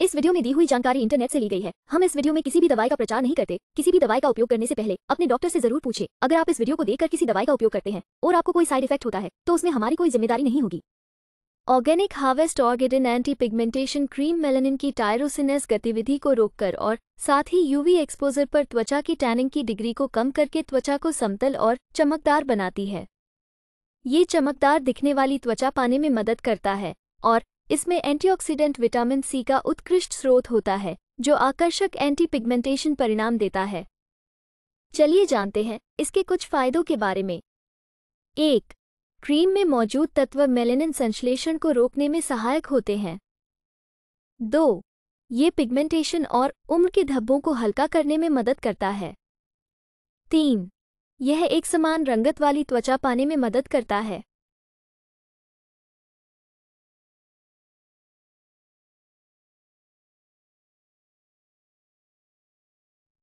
इस वीडियो में दी हुई जानकारी इंटरनेट से ली गई है हम इस वीडियो में किसी भी दवाई का प्रचार नहीं करते किसी भी दवाई का उपयोग करने से पहले अपने डॉक्टर से जरूर पूछे अगर आप इस वीडियो को देखकर किसी दवाई का उपयोग करते हैं और आपको कोई साइड इफेक्ट होता है तो उसमें हमारी कोई जिम्मेदारी नहीं होगी ऑर्गेनिक हार्वेस्ट ऑर्गेडिन एंटी पिगमेंटेशन क्रीम मेलेनिन की टायरोसिनस गतिविधि को रोककर और साथ ही यूवी एक्सपोजर पर त्वचा की टैनिंग की डिग्री को कम करके त्वचा को समतल और चमकदार बनाती है ये चमकदार दिखने वाली त्वचा पाने में मदद करता है और इसमें एंटीऑक्सीडेंट विटामिन सी का उत्कृष्ट स्रोत होता है जो आकर्षक एंटी पिगमेंटेशन परिणाम देता है चलिए जानते हैं इसके कुछ फायदों के बारे में एक क्रीम में मौजूद तत्व मेलेनिन संश्लेषण को रोकने में सहायक होते हैं दो ये पिगमेंटेशन और उम्र के धब्बों को हल्का करने में मदद करता है तीन यह एक समान रंगत वाली त्वचा पाने में मदद करता है